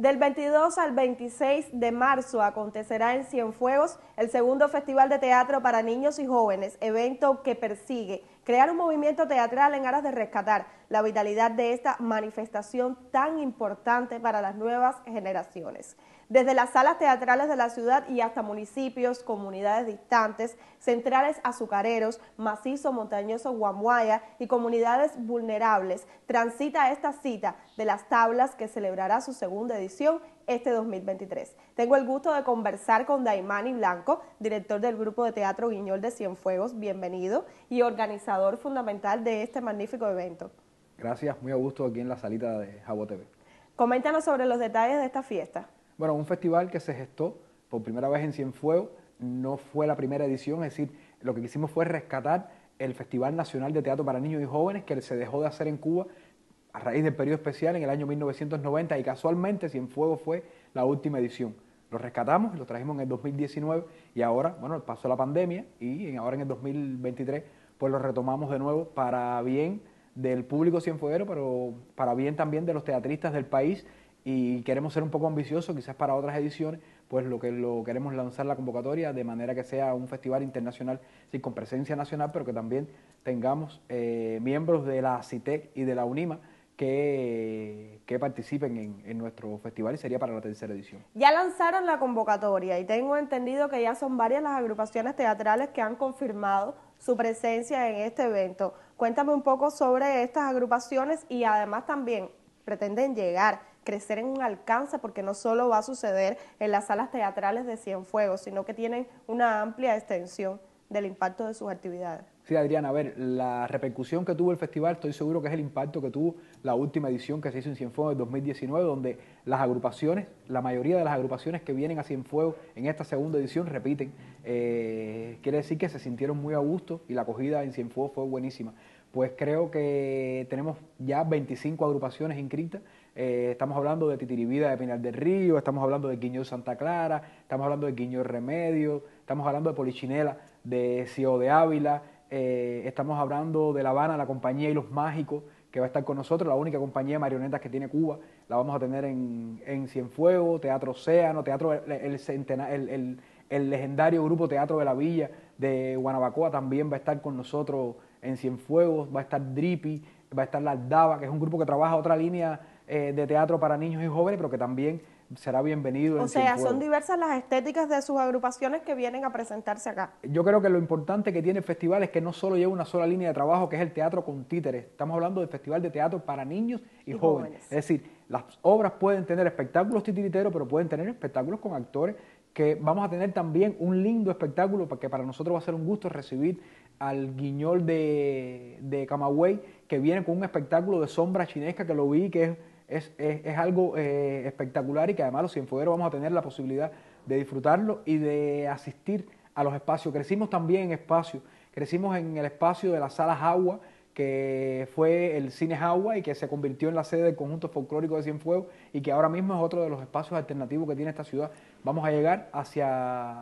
Del 22 al 26 de marzo acontecerá en Cienfuegos el segundo Festival de Teatro para Niños y Jóvenes, evento que persigue crear un movimiento teatral en aras de rescatar la vitalidad de esta manifestación tan importante para las nuevas generaciones. Desde las salas teatrales de la ciudad y hasta municipios, comunidades distantes, centrales azucareros, macizo montañoso Guamuaya y comunidades vulnerables, transita esta cita de las tablas que celebrará su segunda edición este 2023. Tengo el gusto de conversar con Daimani Blanco, director del grupo de teatro Guiñol de Cienfuegos, bienvenido, y organizador fundamental de este magnífico evento. Gracias, muy a gusto aquí en la salita de Jabo TV. Coméntanos sobre los detalles de esta fiesta. Bueno, un festival que se gestó por primera vez en Cienfuegos, no fue la primera edición, es decir, lo que quisimos fue rescatar el Festival Nacional de Teatro para Niños y Jóvenes que se dejó de hacer en Cuba a raíz del periodo especial en el año 1990 y casualmente Cienfuegos fue la última edición. Lo rescatamos, lo trajimos en el 2019 y ahora, bueno, pasó la pandemia y ahora en el 2023 pues lo retomamos de nuevo para bien del público cienfueguero, pero para bien también de los teatristas del país y queremos ser un poco ambiciosos, quizás para otras ediciones, pues lo que lo queremos lanzar la convocatoria de manera que sea un festival internacional, sí, con presencia nacional, pero que también tengamos eh, miembros de la CITEC e y de la UNIMA que, que participen en, en, nuestro festival y sería para la tercera edición. Ya lanzaron la convocatoria y tengo entendido que ya son varias las agrupaciones teatrales que han confirmado su presencia en este evento. Cuéntame un poco sobre estas agrupaciones y además también pretenden llegar, crecer en un alcance, porque no solo va a suceder en las salas teatrales de Cienfuegos, sino que tienen una amplia extensión del impacto de sus actividades. Sí, Adriana, a ver, la repercusión que tuvo el festival, estoy seguro que es el impacto que tuvo la última edición que se hizo en Cienfuegos en 2019, donde las agrupaciones, la mayoría de las agrupaciones que vienen a Cienfuegos en esta segunda edición repiten. Eh, quiere decir que se sintieron muy a gusto y la acogida en Cienfuegos fue buenísima. Pues creo que tenemos ya 25 agrupaciones inscritas eh, estamos hablando de Titiribida de Pinal del Río, estamos hablando de de Santa Clara, estamos hablando de Guiñol Remedio, estamos hablando de Polichinela de Ciudad de Ávila, eh, estamos hablando de La Habana, la compañía y los mágicos que va a estar con nosotros, la única compañía de marionetas que tiene Cuba, la vamos a tener en, Cienfuegos, Teatro Océano, Teatro el, el, legendario grupo Teatro de la Villa de Guanabacoa también va a estar con nosotros en Cienfuegos, va a estar Drippy, va a estar La Aldaba, que es un grupo que trabaja otra línea eh, de teatro para niños y jóvenes, pero que también será bienvenido. O sea, son diversas las estéticas de sus agrupaciones que vienen a presentarse acá. Yo creo que lo importante que tiene el festival es que no solo lleva una sola línea de trabajo, que es el teatro con títeres. Estamos hablando del festival de teatro para niños y, jóvenes. Es decir, las obras pueden tener espectáculos titiriteros, pero pueden tener espectáculos con actores que vamos a tener también un lindo espectáculo, porque para nosotros va a ser un gusto recibir al guiñol de, de Camagüey, que viene con un espectáculo de sombra chinesca que lo vi, que es es, algo eh, espectacular y que además los cienfuegos vamos a tener la posibilidad de disfrutarlo y de asistir a los espacios. Crecimos también en espacio, crecimos en el espacio de las salas agua, que fue el Cine Agua y que se convirtió en la sede del conjunto folclórico de Cienfuegos y que ahora mismo es otro de los espacios alternativos que tiene esta ciudad. Vamos a llegar hacia,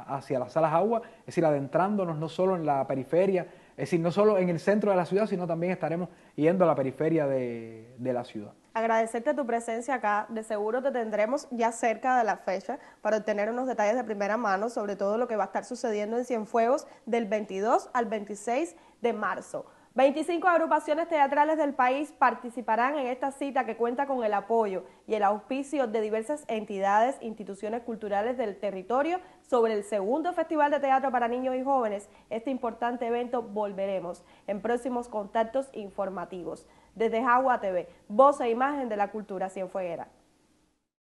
las salas agua, es decir, adentrándonos no solo en la periferia, es decir, no solo en el centro de la ciudad, sino también estaremos yendo a la periferia de la ciudad agradecerte tu presencia acá. De seguro te tendremos ya cerca de la fecha para obtener unos detalles de primera mano sobre todo lo que va a estar sucediendo en Cienfuegos del 22 al 26 de marzo. 25 agrupaciones teatrales del país participarán en esta cita que cuenta con el apoyo y el auspicio de diversas entidades, e instituciones culturales del territorio sobre el segundo Festival de Teatro para Niños y Jóvenes. Este importante evento volveremos en próximos contactos informativos. Desde Jagua TV, voz e imagen de la cultura cienfueguera.